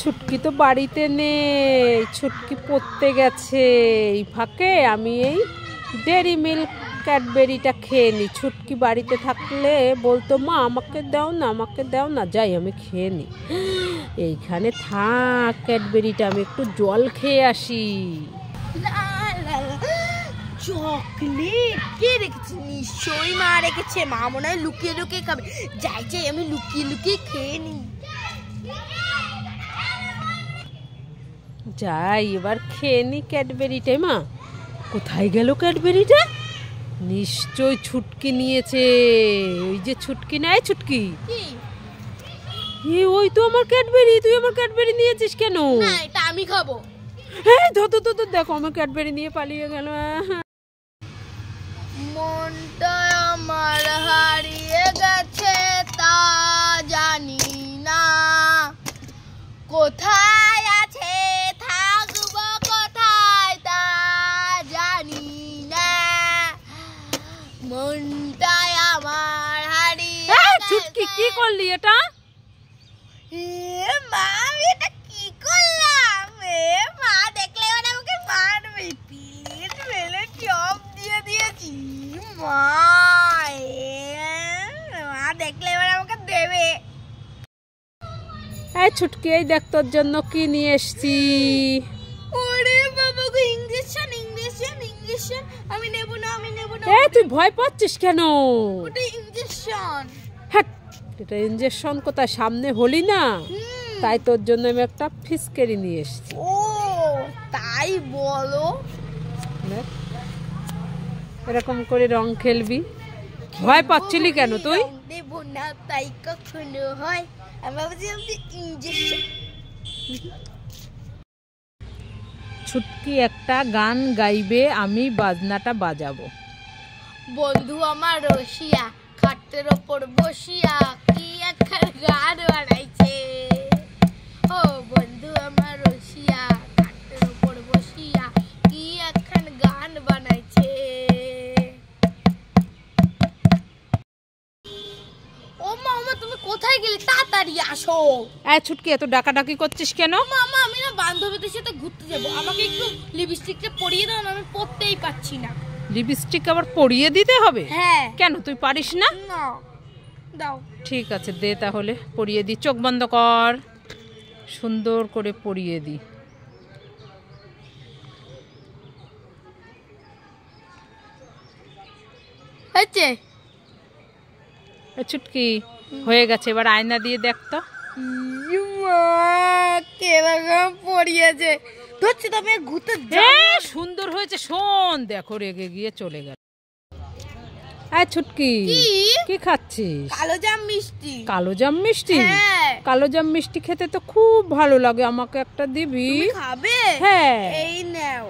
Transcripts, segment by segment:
ছুটকি তো বাড়িতে নেই ছুটকি পড়তে গেছে এই ফাঁকে আমি এই ডেরি মিল্ক ক্যাডবেরিটা খেয়ে নিই ছুটকি বাড়িতে থাকলে বলতো মা আমাকে দাও না আমাকে দাও না যাই আমি খেয়ে নিই এইখানে থাক ক্যাডবেরিটা আমি একটু জল খেয়ে আসি চকলেট কে রেখেছে নিশ্চয়ই মা রেখেছে মা মনে হয় লুকিয়ে লুকিয়ে খাবে যাই যাই আমি লুকিয়ে লুকিয়ে খেয়ে নিই যাই এবার খেয়ে নি ক্যাডবেরিটা মা কোথায় গেল ক্যাডবেরিটা নিশ্চয় ছুটকি নিয়েছে ওই যে ছুটকি নেয় ছুটকি এ ওই তো আমার ক্যাডবেরি তুই আমার ক্যাডবেরি নিয়েছিস কেন এটা আমি খাবো হ্যাঁ যত তত দেখো আমার ক্যাডবেরি নিয়ে পালিয়ে গেল মনটা আমার কি করলি এটা মা আমি দেখলে মারবে দিয়ে দিয়েছি মা দেখলে আমাকে দেবে ছুটকি এই দেখ তোর জন্য কি নিয়ে এসছি ওরে আমি নেব না আমি নেব না তুই ভয় পাচ্ছিস কেন ওটা এটা ইঞ্জেকশন কোথায় সামনে হলি না তাই তোর জন্য আমি একটা ফিসকেরি নিয়ে এসেছি ও তাই বলো এরকম করে রং খেলবি ভয় পাচ্ছিলি কেন তুই দেব না তাই কখনো হয় ছুটকি একটা গান গাইবে আমি বাজনাটা বাজাবো বন্ধু আমার রশিয়া খাটের ওপর বসিয়া কি একখান গান বানাইছে ও বন্ধু আমার রসিয়া খাটের ওপর বসিয়া কি একখান গান বানাইছে ও মামা তুমি কোথায় গেলে তাড়াতাড়ি আসো এ ছুটকি এত ডাকাডাকি করছিস কেন মামা আমি না বান্ধবীদের সাথে ঘুরতে যাব আমাকে একটু লিপস্টিকটা পরিয়ে দাও আমি পড়তেই পাচ্ছি না লিপস্টিক আবার পরিয়ে দিতে হবে হ্যাঁ। কেন তুই পারিস না ঠিক আছে দে তাহলে পরিয়ে দি চোখ বন্ধ কর সুন্দর করে পরিয়ে দি চুটকি হয়ে গেছে এবার আয়না দিয়ে দেখ তো কেরকম পড়িয়েছে ধরছি তো আমি ঘুরতে সুন্দর হয়েছে শোন দেখো রেগে গিয়ে চলে গেল আয় ছুটকি কি খাচ্ছিস কালো জাম মিষ্টি কালো জাম মিষ্টি হ্যাঁ। কালো জাম মিষ্টি খেতে তো খুব ভালো লাগে আমাকে একটা দিবি খাবে হ্যাঁ এই নাও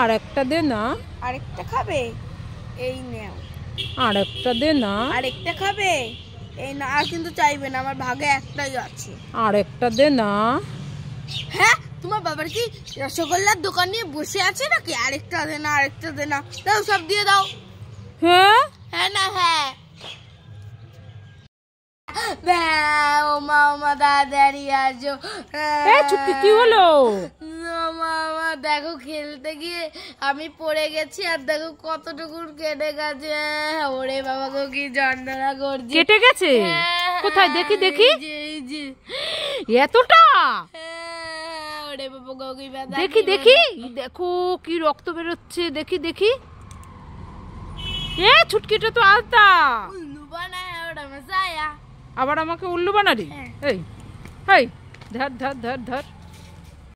আর একটা দে না আরেকটা খাবে এই নেও আর একটা দে না আর একটা খাবে এই না আর কিন্তু চাইবে না আমার ভাগে একটাই আছে আর একটা দে না হ্যাঁ তোমার বাবার কি রসগোল্লার দোকান নিয়ে বসে আছে নাকি আরেকটা দে না আরেকটা দে না দাও সব দিয়ে দাও হ্যাঁ হ্যাঁ না হ্যাঁ দেখো খেলতে গিয়ে আমি পড়ে গেছি আর দেখো কতটুকু কেটে গেছে ওরে বাবা গো কি যন্ত্রণা করছে কেটে গেছে হ্যাঁ, কোথায় দেখি হ্যাঁ, দেখি এতটা হ্যাঁ, ওরে বাবা গগি দেখি দেখি দেখো কি রক্ত বেরোচ্ছে দেখি দেখি এ ছুটকিটা তো আলতা উল্লু বানায় ওরা মজায়া আবার আমাকে উল্লু বানালি হ্যাঁ। এই এই ধর ধর ধর ধর